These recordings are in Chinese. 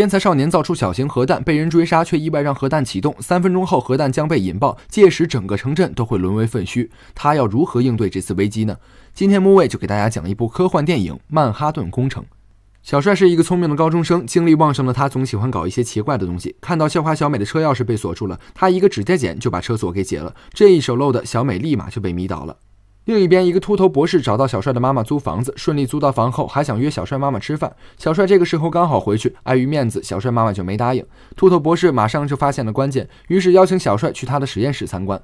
天才少年造出小型核弹，被人追杀，却意外让核弹启动。三分钟后，核弹将被引爆，届时整个城镇都会沦为废墟。他要如何应对这次危机呢？今天木卫就给大家讲一部科幻电影《曼哈顿工程》。小帅是一个聪明的高中生，精力旺盛的他总喜欢搞一些奇怪的东西。看到校花小美的车钥匙被锁住了，他一个指甲剪就把车锁给解了。这一手露的小美立马就被迷倒了。另一边，一个秃头博士找到小帅的妈妈租房子，顺利租到房后，还想约小帅妈妈吃饭。小帅这个时候刚好回去，碍于面子，小帅妈妈就没答应。秃头博士马上就发现了关键，于是邀请小帅去他的实验室参观。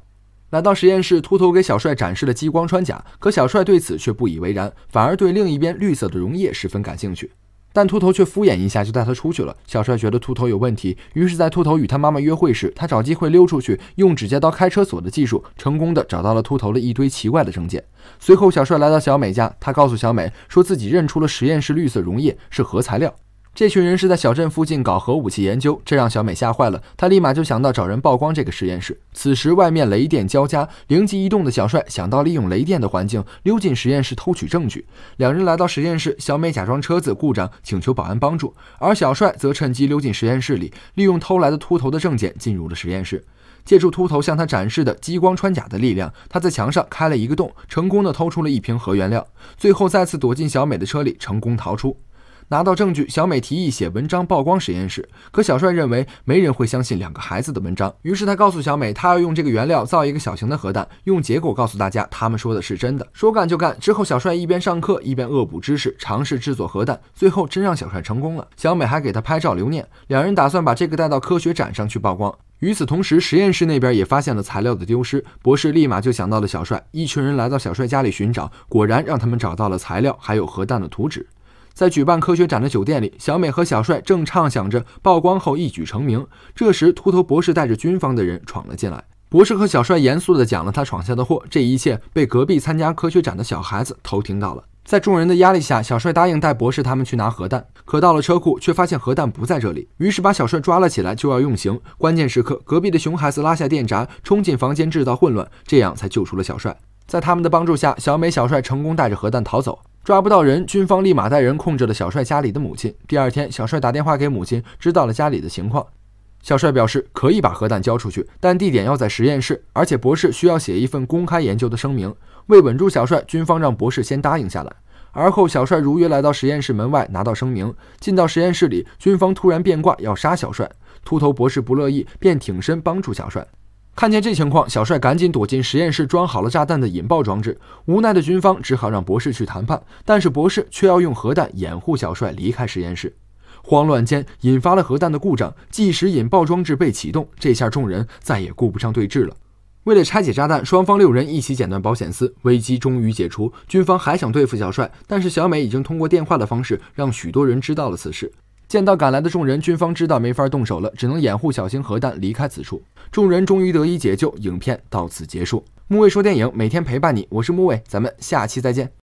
来到实验室，秃头给小帅展示了激光穿甲，可小帅对此却不以为然，反而对另一边绿色的溶液十分感兴趣。但秃头却敷衍一下就带他出去了。小帅觉得秃头有问题，于是，在秃头与他妈妈约会时，他找机会溜出去，用指甲刀开车锁的技术，成功的找到了秃头的一堆奇怪的证件。随后，小帅来到小美家，他告诉小美，说自己认出了实验室绿色溶液是核材料。这群人是在小镇附近搞核武器研究，这让小美吓坏了。她立马就想到找人曝光这个实验室。此时外面雷电交加，灵机一动的小帅想到利用雷电的环境溜进实验室偷取证据。两人来到实验室，小美假装车子故障请求保安帮助，而小帅则趁机溜进实验室里，利用偷来的秃头的证件进入了实验室。借助秃头向他展示的激光穿甲的力量，他在墙上开了一个洞，成功的偷出了一瓶核原料。最后再次躲进小美的车里，成功逃出。拿到证据，小美提议写文章曝光实验室。可小帅认为没人会相信两个孩子的文章，于是他告诉小美，他要用这个原料造一个小型的核弹，用结果告诉大家他们说的是真的。说干就干，之后小帅一边上课一边恶补知识，尝试制作核弹，最后真让小帅成功了。小美还给他拍照留念，两人打算把这个带到科学展上去曝光。与此同时，实验室那边也发现了材料的丢失，博士立马就想到了小帅，一群人来到小帅家里寻找，果然让他们找到了材料，还有核弹的图纸。在举办科学展的酒店里，小美和小帅正畅想着曝光后一举成名。这时，秃头博士带着军方的人闯了进来。博士和小帅严肃的讲了他闯下的祸。这一切被隔壁参加科学展的小孩子偷听到了。在众人的压力下，小帅答应带博士他们去拿核弹。可到了车库，却发现核弹不在这里，于是把小帅抓了起来，就要用刑。关键时刻，隔壁的熊孩子拉下电闸，冲进房间制造混乱，这样才救出了小帅。在他们的帮助下，小美、小帅成功带着核弹逃走。抓不到人，军方立马带人控制了小帅家里的母亲。第二天，小帅打电话给母亲，知道了家里的情况。小帅表示可以把核弹交出去，但地点要在实验室，而且博士需要写一份公开研究的声明。为稳住小帅，军方让博士先答应下来。而后，小帅如约来到实验室门外拿到声明，进到实验室里，军方突然变卦要杀小帅。秃头博士不乐意，便挺身帮助小帅。看见这情况，小帅赶紧躲进实验室，装好了炸弹的引爆装置。无奈的军方只好让博士去谈判，但是博士却要用核弹掩护小帅离开实验室。慌乱间引发了核弹的故障，即使引爆装置被启动。这下众人再也顾不上对峙了。为了拆解炸弹，双方六人一起剪断保险丝，危机终于解除。军方还想对付小帅，但是小美已经通过电话的方式让许多人知道了此事。见到赶来的众人，军方知道没法动手了，只能掩护小型核弹离开此处。众人终于得以解救，影片到此结束。木卫说：“电影每天陪伴你，我是木卫，咱们下期再见。”